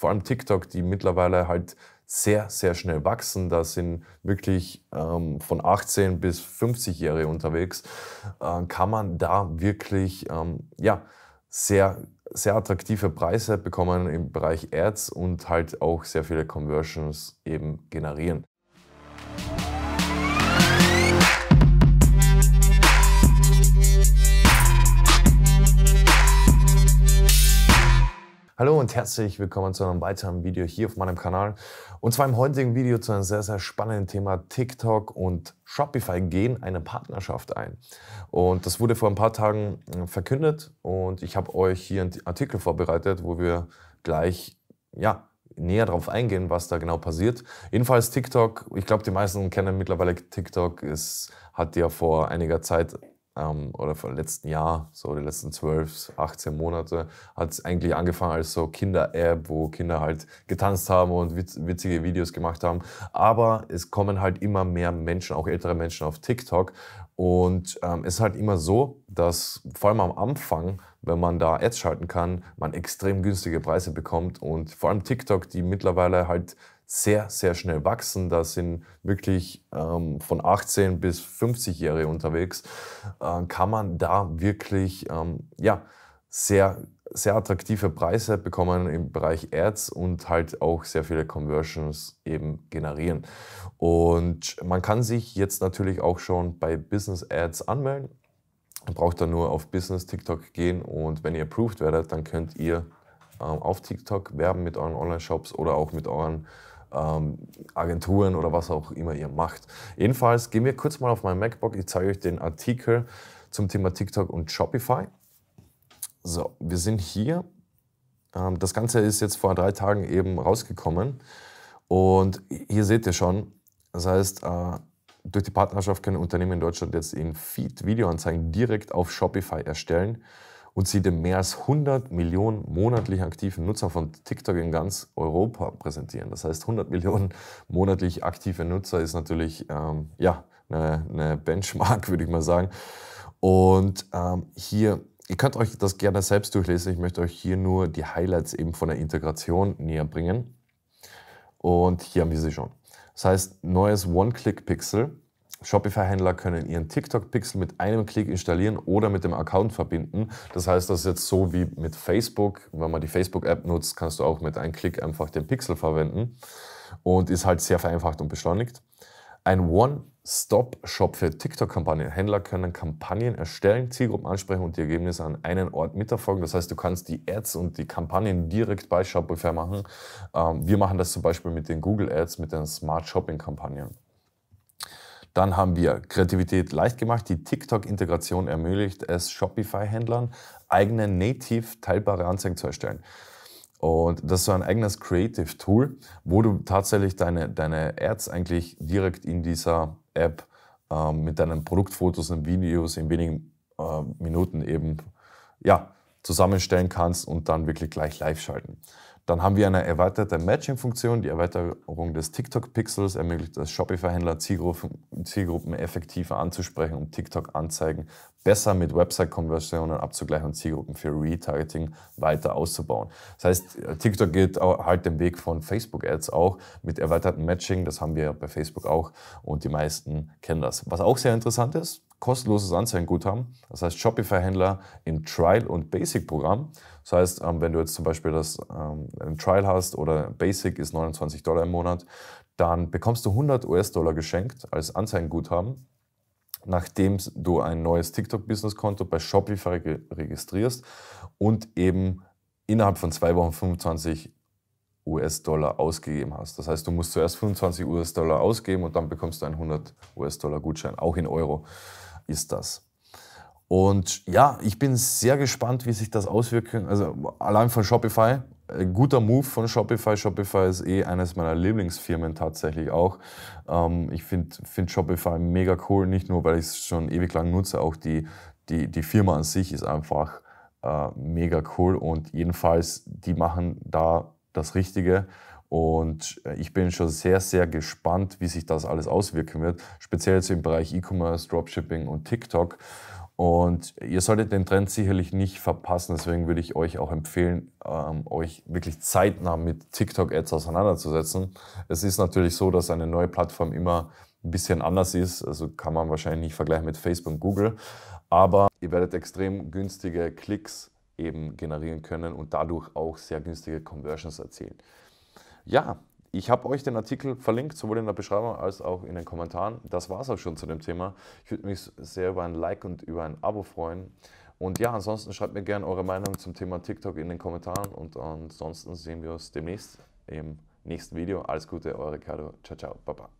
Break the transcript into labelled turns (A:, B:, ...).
A: vor allem TikTok, die mittlerweile halt sehr, sehr schnell wachsen. Da sind wirklich ähm, von 18 bis 50-Jährige unterwegs. Äh, kann man da wirklich ähm, ja, sehr, sehr attraktive Preise bekommen im Bereich Ads und halt auch sehr viele Conversions eben generieren. und herzlich willkommen zu einem weiteren Video hier auf meinem Kanal. Und zwar im heutigen Video zu einem sehr, sehr spannenden Thema. TikTok und Shopify gehen eine Partnerschaft ein. Und das wurde vor ein paar Tagen äh, verkündet und ich habe euch hier einen Artikel vorbereitet, wo wir gleich ja, näher darauf eingehen, was da genau passiert. Jedenfalls TikTok, ich glaube, die meisten kennen mittlerweile TikTok, es hat ja vor einiger Zeit ähm, oder vom letzten Jahr, so die letzten 12, 18 Monate, hat es eigentlich angefangen als so Kinder-App, wo Kinder halt getanzt haben und witz witzige Videos gemacht haben. Aber es kommen halt immer mehr Menschen, auch ältere Menschen auf TikTok und ähm, es ist halt immer so, dass vor allem am Anfang, wenn man da Ads schalten kann, man extrem günstige Preise bekommt. Und vor allem TikTok, die mittlerweile halt sehr, sehr schnell wachsen, da sind wirklich ähm, von 18 bis 50-Jährige unterwegs, äh, kann man da wirklich ähm, ja, sehr sehr attraktive Preise bekommen im Bereich Ads und halt auch sehr viele Conversions eben generieren. Und man kann sich jetzt natürlich auch schon bei Business Ads anmelden. Ihr braucht dann nur auf Business TikTok gehen und wenn ihr approved werdet, dann könnt ihr ähm, auf TikTok werben mit euren Online-Shops oder auch mit euren ähm, Agenturen oder was auch immer ihr macht. Jedenfalls gehen wir kurz mal auf mein MacBook. Ich zeige euch den Artikel zum Thema TikTok und Shopify. So, wir sind hier. Ähm, das Ganze ist jetzt vor drei Tagen eben rausgekommen. Und hier seht ihr schon, das heißt, äh, durch die Partnerschaft können Unternehmen in Deutschland jetzt in Feed Videoanzeigen direkt auf Shopify erstellen und sie den mehr als 100 Millionen monatlich aktiven Nutzer von TikTok in ganz Europa präsentieren. Das heißt, 100 Millionen monatlich aktive Nutzer ist natürlich ähm, ja, eine, eine Benchmark, würde ich mal sagen. Und ähm, hier Ihr könnt euch das gerne selbst durchlesen. Ich möchte euch hier nur die Highlights eben von der Integration näher bringen. Und hier haben wir sie schon. Das heißt, neues One-Click-Pixel. Shopify-Händler können ihren TikTok-Pixel mit einem Klick installieren oder mit dem Account verbinden. Das heißt, das ist jetzt so wie mit Facebook. Wenn man die Facebook-App nutzt, kannst du auch mit einem Klick einfach den Pixel verwenden und ist halt sehr vereinfacht und beschleunigt. Ein One-Stop-Shop für TikTok-Kampagnen. Händler können Kampagnen erstellen, Zielgruppen ansprechen und die Ergebnisse an einen Ort mitverfolgen. Das heißt, du kannst die Ads und die Kampagnen direkt bei Shopify machen. Ähm, wir machen das zum Beispiel mit den Google Ads, mit den Smart Shopping-Kampagnen. Dann haben wir Kreativität leicht gemacht. Die TikTok-Integration ermöglicht es Shopify-Händlern, eigene native teilbare Anzeigen zu erstellen. Und das ist so ein eigenes Creative Tool, wo du tatsächlich deine, deine Ads eigentlich direkt in dieser App ähm, mit deinen Produktfotos und Videos in wenigen äh, Minuten eben ja, zusammenstellen kannst und dann wirklich gleich live schalten. Dann haben wir eine erweiterte Matching-Funktion. Die Erweiterung des TikTok-Pixels ermöglicht es Shopify-Händler, Zielgruppen, Zielgruppen effektiver anzusprechen und um TikTok-Anzeigen besser mit Website-Konversionen abzugleichen und Zielgruppen für Retargeting weiter auszubauen. Das heißt, TikTok geht halt den Weg von Facebook-Ads auch mit erweitertem Matching. Das haben wir bei Facebook auch und die meisten kennen das. Was auch sehr interessant ist, kostenloses Anzeigenguthaben. Das heißt, Shopify-Händler im Trial- und Basic-Programm. Das heißt, ähm, wenn du jetzt zum Beispiel das ähm, ein Trial hast oder Basic ist 29 Dollar im Monat, dann bekommst du 100 US-Dollar geschenkt als Anzeigenguthaben, nachdem du ein neues TikTok-Business-Konto bei Shopify registrierst und eben innerhalb von zwei Wochen 25 US-Dollar ausgegeben hast. Das heißt, du musst zuerst 25 US-Dollar ausgeben und dann bekommst du einen 100 US-Dollar Gutschein, auch in Euro ist das. Und ja, ich bin sehr gespannt, wie sich das auswirken. Also allein von Shopify, äh, guter Move von Shopify. Shopify ist eh eines meiner Lieblingsfirmen tatsächlich auch. Ähm, ich finde find Shopify mega cool, nicht nur, weil ich es schon ewig lang nutze, auch die, die, die Firma an sich ist einfach äh, mega cool und jedenfalls, die machen da das Richtige und äh, ich bin schon sehr, sehr gespannt, wie sich das alles auswirken wird, speziell jetzt im Bereich E-Commerce, Dropshipping und TikTok. Und ihr solltet den Trend sicherlich nicht verpassen. Deswegen würde ich euch auch empfehlen, ähm, euch wirklich zeitnah mit TikTok-Ads auseinanderzusetzen. Es ist natürlich so, dass eine neue Plattform immer ein bisschen anders ist. Also kann man wahrscheinlich nicht vergleichen mit Facebook und Google. Aber ihr werdet extrem günstige Klicks eben generieren können und dadurch auch sehr günstige Conversions erzielen. Ja, ich habe euch den Artikel verlinkt, sowohl in der Beschreibung als auch in den Kommentaren. Das war es auch schon zu dem Thema. Ich würde mich sehr über ein Like und über ein Abo freuen. Und ja, ansonsten schreibt mir gerne eure Meinung zum Thema TikTok in den Kommentaren. Und ansonsten sehen wir uns demnächst im nächsten Video. Alles Gute, eure Ricardo. Ciao, ciao, baba.